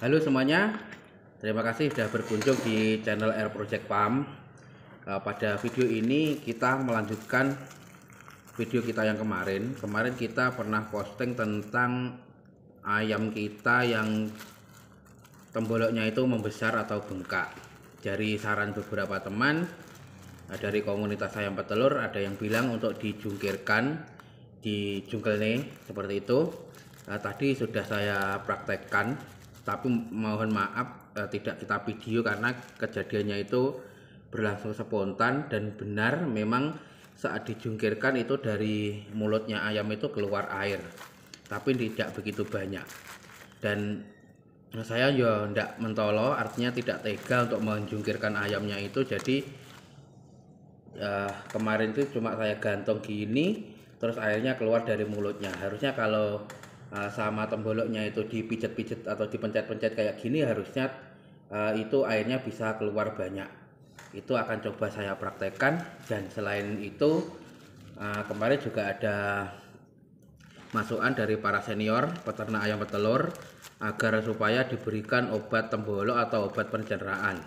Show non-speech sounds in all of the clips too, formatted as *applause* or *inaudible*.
Halo semuanya, terima kasih sudah berkunjung di channel Air Project Pam. Eh, pada video ini kita melanjutkan video kita yang kemarin. Kemarin kita pernah posting tentang ayam kita yang temboloknya itu membesar atau bengkak. Dari saran beberapa teman eh, dari komunitas ayam petelur ada yang bilang untuk dijungkirkan di jungkel nih seperti itu. Eh, tadi sudah saya praktekkan tapi mohon maaf eh, tidak kita video karena kejadiannya itu berlangsung spontan dan benar memang saat dijungkirkan itu dari mulutnya ayam itu keluar air tapi tidak begitu banyak dan saya ya tidak mentolo artinya tidak tega untuk menjungkirkan ayamnya itu jadi eh, kemarin itu cuma saya gantung gini terus airnya keluar dari mulutnya harusnya kalau Eh, sama temboloknya itu dipijat-pijat atau dipencet-pencet kayak gini harusnya uh, itu airnya bisa keluar banyak itu akan coba saya praktekkan dan selain itu uh, kemarin juga ada masukan dari para senior peternak ayam petelur agar supaya diberikan obat tembolok atau obat pencernaan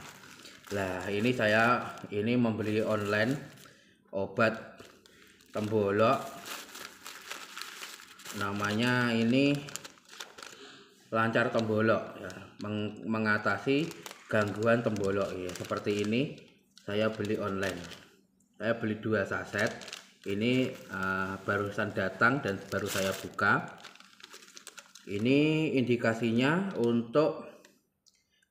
lah ini saya ini membeli online obat tembolok namanya ini lancar tembolok ya Meng mengatasi gangguan tembolok ya seperti ini saya beli online saya beli dua saset ini uh, barusan datang dan baru saya buka ini indikasinya untuk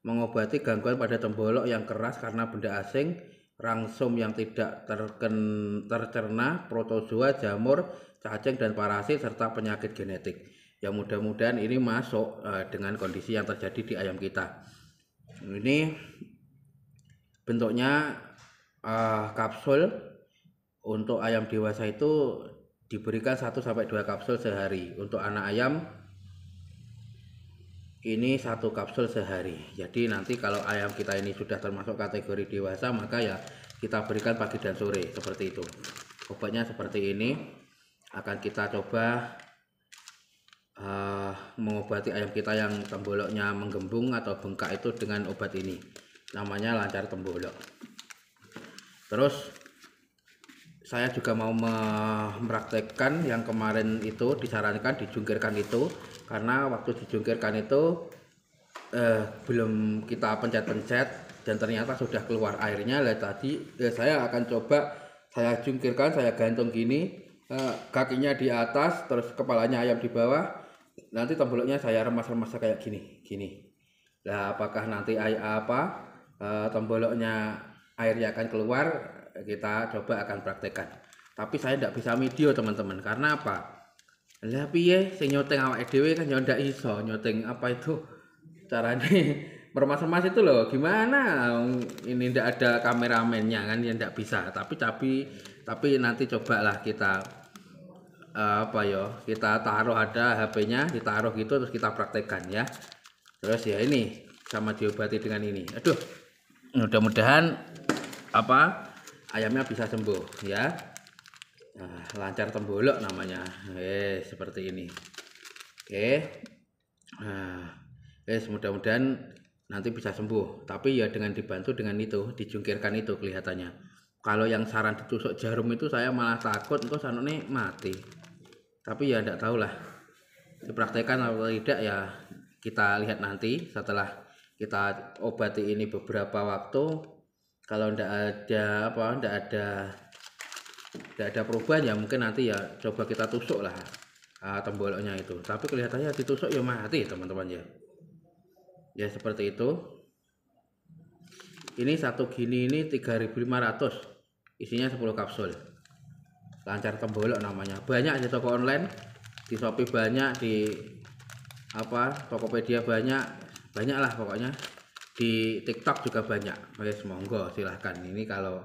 mengobati gangguan pada tembolok yang keras karena benda asing rangsum yang tidak terken, tercerna, protozoa, jamur, cacing dan parasit serta penyakit genetik. Ya mudah-mudahan ini masuk uh, dengan kondisi yang terjadi di ayam kita. Ini bentuknya uh, kapsul untuk ayam dewasa itu diberikan 1 sampai 2 kapsul sehari. Untuk anak ayam ini satu kapsul sehari jadi nanti kalau ayam kita ini sudah termasuk kategori dewasa maka ya kita berikan pagi dan sore seperti itu obatnya seperti ini akan kita coba uh, mengobati ayam kita yang temboloknya menggembung atau bengkak itu dengan obat ini namanya lancar tembolok terus saya juga mau mempraktekkan yang kemarin itu disarankan dijungkirkan itu karena waktu dijungkirkan itu eh, belum kita pencet-pencet dan ternyata sudah keluar airnya lah tadi eh, saya akan coba saya jungkirkan saya gantung gini Eh, kakinya di atas terus kepalanya ayam di bawah nanti tombolnya saya remas-remas kayak gini gini nah apakah nanti air apa e, tomboloknya airnya akan keluar kita coba akan praktekkan tapi saya tidak bisa video teman-teman karena apa lah ya sing nyoteng awak dhewe kan yo ya ndak iso nyoteng apa itu carane permas *laughs* mas itu loh gimana ini tidak ada kameramennya kan ya ndak bisa tapi tapi tapi nanti cobalah kita Eh, apa yo ya, kita taruh ada HP-nya taruh gitu terus kita praktekkan ya terus ya ini sama diobati dengan ini aduh mudah-mudahan apa ayamnya bisa sembuh ya nah, lancar tembolok namanya eh seperti ini oke nah eh mudah-mudahan nanti bisa sembuh tapi ya dengan dibantu dengan itu dijungkirkan itu kelihatannya kalau yang saran ditusuk jarum itu saya malah takut kok nih mati tapi ya tidak tahu lah dipraktekkan atau tidak ya kita lihat nanti setelah kita obati ini beberapa waktu kalau tidak ada apa tidak ada tidak ada perubahan ya mungkin nanti ya coba kita tusuk lah uh, temboloknya itu tapi kelihatannya ditusuk ya mati teman-teman ya ya seperti itu ini satu gini ini 3500 isinya 10 kapsul lancar tembolok namanya banyak di toko online di Shopee banyak di apa Tokopedia banyak banyak lah pokoknya di TikTok juga banyak wes monggo silahkan ini kalau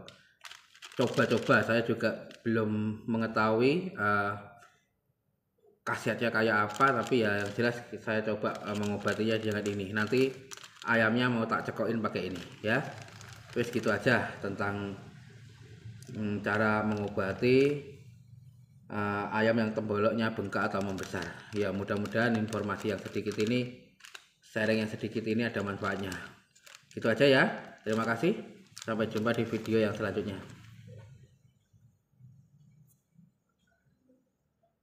coba-coba saya juga belum mengetahui uh, khasiatnya kayak apa tapi ya yang jelas saya coba uh, mengobatinya dengan ini nanti ayamnya mau tak cekokin pakai ini ya terus gitu aja tentang Hmm, cara mengobati uh, ayam yang temboloknya bengkak atau membesar ya mudah-mudahan informasi yang sedikit ini sharing yang sedikit ini ada manfaatnya itu aja ya terima kasih sampai jumpa di video yang selanjutnya